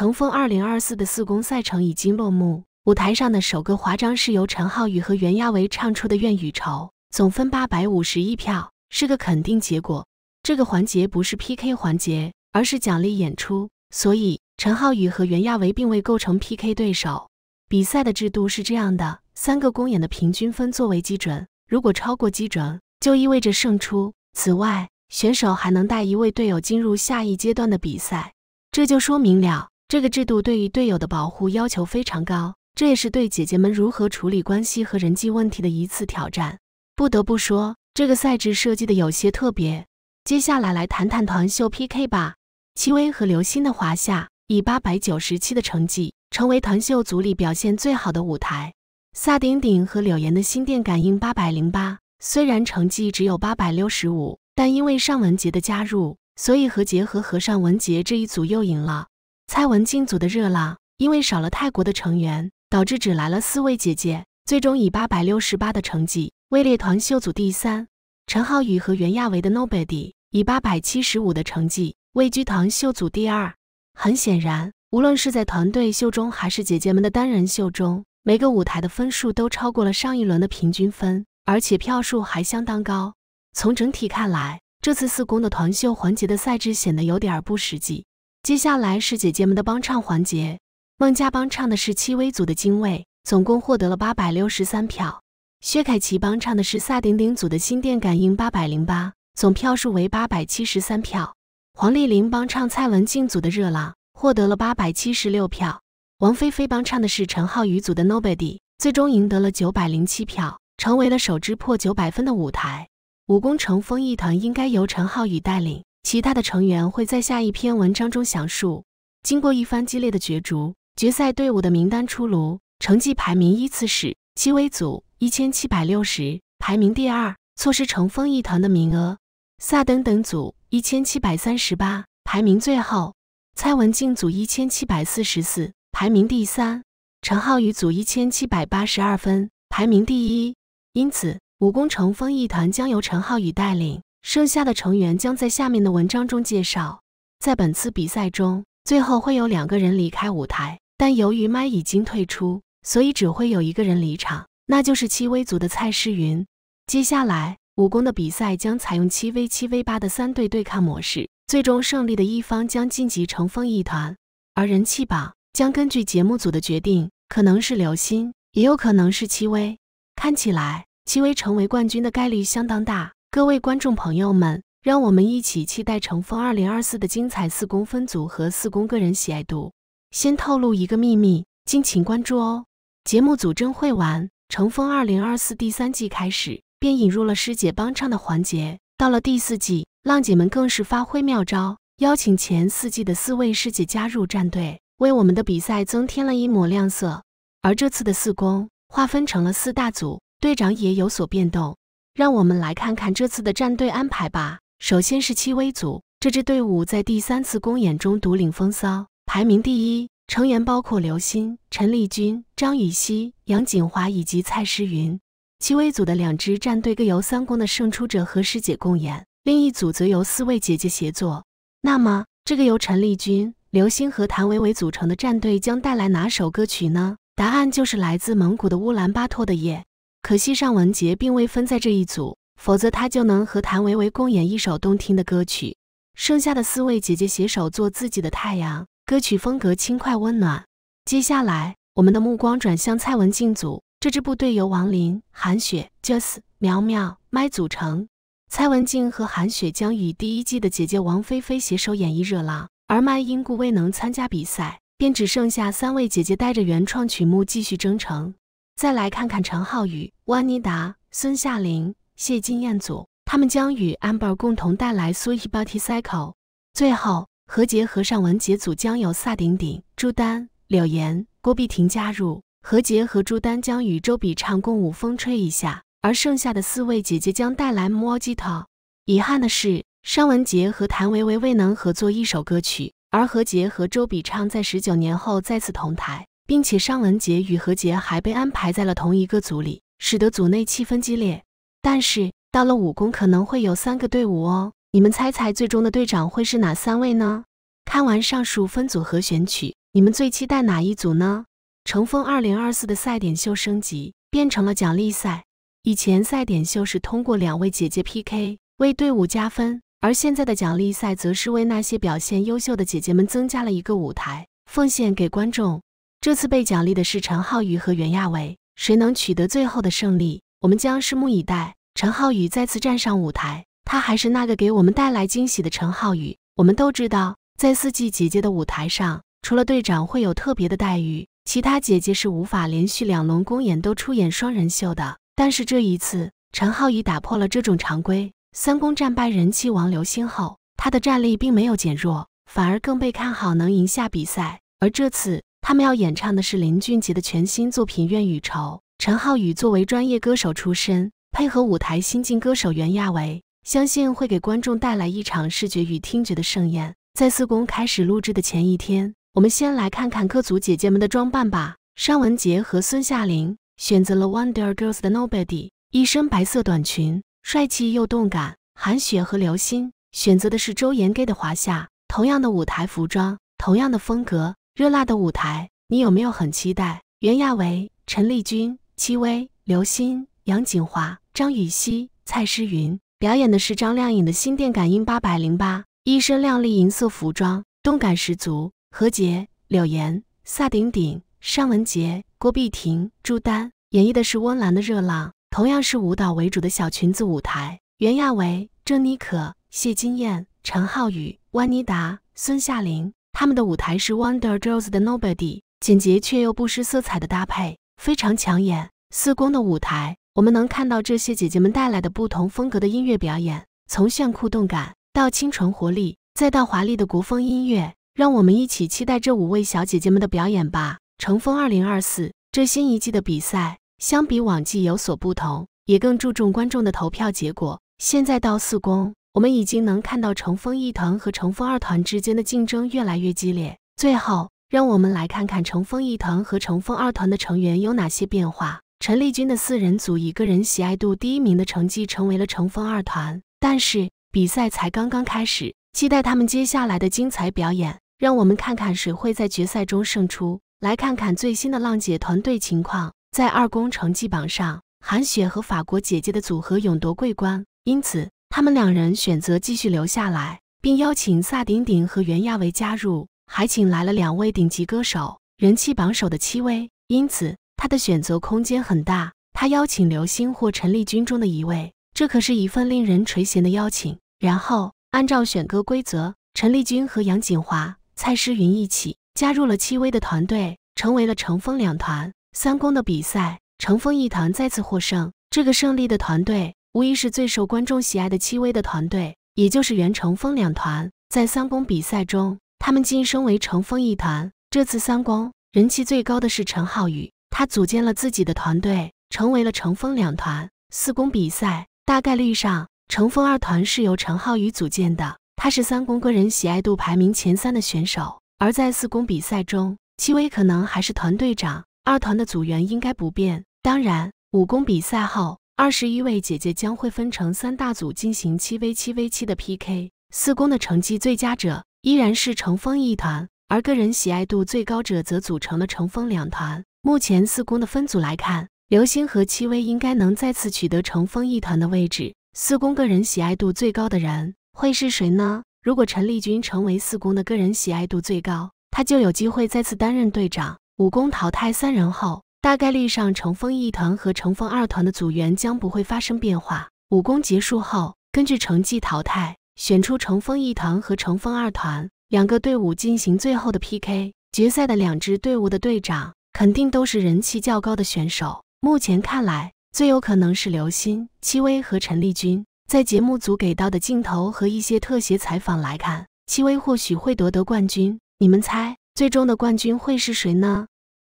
乘风二零二四的四公赛程已经落幕，舞台上的首个华章是由陈浩宇和袁娅维唱出的《怨与愁》，总分八百五十一票，是个肯定结果。这个环节不是 PK 环节，而是奖励演出，所以陈浩宇和袁娅维并未构成 PK 对手。比赛的制度是这样的：三个公演的平均分作为基准，如果超过基准，就意味着胜出。此外，选手还能带一位队友进入下一阶段的比赛，这就说明了。这个制度对于队友的保护要求非常高，这也是对姐姐们如何处理关系和人际问题的一次挑战。不得不说，这个赛制设计的有些特别。接下来来谈谈团秀 PK 吧。戚薇和刘星的华夏以八百九十七的成绩，成为团秀组里表现最好的舞台。萨顶顶和柳岩的心电感应八百零八，虽然成绩只有八百六十五，但因为尚雯婕的加入，所以何洁和何尚雯婕这一组又赢了。蔡文静组的热浪，因为少了泰国的成员，导致只来了四位姐姐，最终以八百六十八的成绩位列团秀组第三。陈浩宇和袁娅维的 Nobody 以八百七十五的成绩位居团秀组第二。很显然，无论是在团队秀中，还是姐姐们的单人秀中，每个舞台的分数都超过了上一轮的平均分，而且票数还相当高。从整体看来，这次四公的团秀环节的赛制显得有点不实际。接下来是姐姐们的帮唱环节。孟佳帮唱的是戚薇组的《精卫》，总共获得了八百六十三票。薛凯琪帮唱的是萨顶顶组的《心电感应》，八百零八，总票数为八百七十三票。黄丽玲帮唱蔡文静组的《热浪》，获得了八百七十六票。王菲菲帮唱的是陈浩宇组的《Nobody》，最终赢得了九百零七票，成为了首支破九百分的舞台。武功成风一团应该由陈浩宇带领。其他的成员会在下一篇文章中详述。经过一番激烈的角逐，决赛队伍的名单出炉，成绩排名依次是：戚薇组一千七百六十，排名第二，错失成风一团的名额；萨登等组一千七百三十八，排名最后；蔡文静组一千七百四十四，排名第三；陈浩宇组一千七百八十二分，排名第一。因此，武功成风一团将由陈浩宇带领。剩下的成员将在下面的文章中介绍。在本次比赛中，最后会有两个人离开舞台，但由于麦已经退出，所以只会有一个人离场，那就是戚薇组的蔡诗芸。接下来，武功的比赛将采用七 v 七 v 八的三队对抗模式，最终胜利的一方将晋级成风一团，而人气榜将根据节目组的决定，可能是刘星，也有可能是戚薇。看起来，戚薇成为冠军的概率相当大。各位观众朋友们，让我们一起期待《乘风二零二四》的精彩四公分组和四公个人喜爱度。先透露一个秘密，敬请关注哦！节目组真会玩，《乘风二零二四》第三季开始便引入了师姐帮唱的环节，到了第四季，浪姐们更是发挥妙招，邀请前四季的四位师姐加入战队，为我们的比赛增添了一抹亮色。而这次的四公划分成了四大组，队长也有所变动。让我们来看看这次的战队安排吧。首先是戚薇组，这支队伍在第三次公演中独领风骚，排名第一。成员包括刘鑫、陈丽君、张予曦、杨锦华以及蔡诗芸。戚薇组的两支战队各由三公的胜出者和师姐共演，另一组则由四位姐姐协作。那么，这个由陈丽君、刘心和谭维维组成的战队将带来哪首歌曲呢？答案就是来自蒙古的《乌兰巴托的夜》。可惜尚雯婕并未分在这一组，否则她就能和谭维维共演一首动听的歌曲。剩下的四位姐姐携手做自己的太阳，歌曲风格轻快温暖。接下来，我们的目光转向蔡文静组，这支部队由王琳、韩雪、Jess、苗苗、麦组成。蔡文静和韩雪将与第一季的姐姐王菲菲携手演绎《热浪》，而麦因故未能参加比赛，便只剩下三位姐姐带着原创曲目继续征程。再来看看陈浩宇、温妮达、孙夏玲、谢金燕组，他们将与 Amber 共同带来 Sweet Body Cycle。最后，何洁和尚雯婕组将由萨顶顶、朱丹、柳岩、郭碧婷加入。何洁和朱丹将与周笔畅共舞《风吹一下》，而剩下的四位姐姐将带来 Mojito。遗憾的是，尚雯婕和谭维维未能合作一首歌曲，而何洁和周笔畅在十九年后再次同台。并且尚雯婕与何洁还被安排在了同一个组里，使得组内气氛激烈。但是到了武功可能会有三个队伍哦，你们猜猜最终的队长会是哪三位呢？看完上述分组和选取，你们最期待哪一组呢？乘风二零二四的赛点秀升级变成了奖励赛。以前赛点秀是通过两位姐姐 PK 为队伍加分，而现在的奖励赛则是为那些表现优秀的姐姐们增加了一个舞台，奉献给观众。这次被奖励的是陈浩宇和袁娅维，谁能取得最后的胜利，我们将拭目以待。陈浩宇再次站上舞台，他还是那个给我们带来惊喜的陈浩宇。我们都知道，在四季姐姐的舞台上，除了队长会有特别的待遇，其他姐姐是无法连续两轮公演都出演双人秀的。但是这一次，陈浩宇打破了这种常规。三公战败人气王刘星后，他的战力并没有减弱，反而更被看好能赢下比赛。而这次。他们要演唱的是林俊杰的全新作品《怨与愁》。陈浩宇作为专业歌手出身，配合舞台新晋歌手袁娅维，相信会给观众带来一场视觉与听觉的盛宴。在四公开始录制的前一天，我们先来看看各组姐姐们的装扮吧。尚文杰和孙夏玲选择了 Wonder Girls 的 Nobody，一身白色短裙，帅气又动感。韩雪和刘忻选择的是周延给的《华夏》，同样的舞台服装，同样的风格。热辣的舞台，你有没有很期待？袁娅维、陈丽君、戚薇、刘欣、杨锦华、张雨绮、蔡诗芸表演的是张靓颖的《心电感应》，八百零八，一身亮丽银色服装，动感十足。何洁、柳岩、萨顶顶、尚雯婕、郭碧婷、朱丹演绎的是温岚的《热浪，同样是舞蹈为主的小裙子舞台。袁娅维、郑妮可、谢金燕、陈浩宇、万妮达、孙夏玲。他们的舞台是 Wonder Girls 的 Nobody，简洁却又不失色彩的搭配，非常抢眼。四公的舞台，我们能看到这些姐姐们带来的不同风格的音乐表演，从炫酷动感到清纯活力，再到华丽的国风音乐，让我们一起期待这五位小姐姐们的表演吧！乘风二零二四这新一季的比赛，相比往季有所不同，也更注重观众的投票结果。现在到四公。我们已经能看到乘风一腾和乘风二团之间的竞争越来越激烈。最后，让我们来看看乘风一腾和乘风二团的成员有哪些变化。陈丽君的四人组以个人喜爱度第一名的成绩成为了乘风二团。但是比赛才刚刚开始，期待他们接下来的精彩表演。让我们看看谁会在决赛中胜出。来看看最新的浪姐团队情况，在二公成绩榜上，韩雪和法国姐姐的组合勇夺桂冠，因此。他们两人选择继续留下来，并邀请萨顶顶和袁娅维加入，还请来了两位顶级歌手，人气榜首的戚薇，因此他的选择空间很大。他邀请刘星或陈丽君中的一位，这可是一份令人垂涎的邀请。然后按照选歌规则，陈丽君和杨锦华、蔡诗芸一起加入了戚薇的团队，成为了乘风两团三公的比赛，乘风一团再次获胜。这个胜利的团队。无疑是最受观众喜爱的戚薇的团队，也就是袁成风两团。在三公比赛中，他们晋升为成风一团。这次三公人气最高的是陈浩宇，他组建了自己的团队，成为了成风两团。四公比赛大概率上，成风二团是由陈浩宇组建的，他是三公个人喜爱度排名前三的选手。而在四公比赛中，戚薇可能还是团队长，二团的组员应该不变。当然，五公比赛后。二十一位姐姐将会分成三大组进行七 v 七 v 七的 PK。四宫的成绩最佳者依然是乘风一团，而个人喜爱度最高者则组成了乘风两团。目前四宫的分组来看，刘星和戚薇应该能再次取得乘风一团的位置。四宫个人喜爱度最高的人会是谁呢？如果陈丽君成为四宫的个人喜爱度最高，他就有机会再次担任队长。五宫淘汰三人后。大概率上，乘风一团和乘风二团的组员将不会发生变化。武功结束后，根据成绩淘汰，选出乘风一团和乘风二团两个队伍进行最后的 PK。决赛的两支队伍的队长肯定都是人气较高的选手。目前看来，最有可能是刘鑫、戚薇和陈丽君。在节目组给到的镜头和一些特写采访来看，戚薇或许会夺得冠军。你们猜，最终的冠军会是谁呢？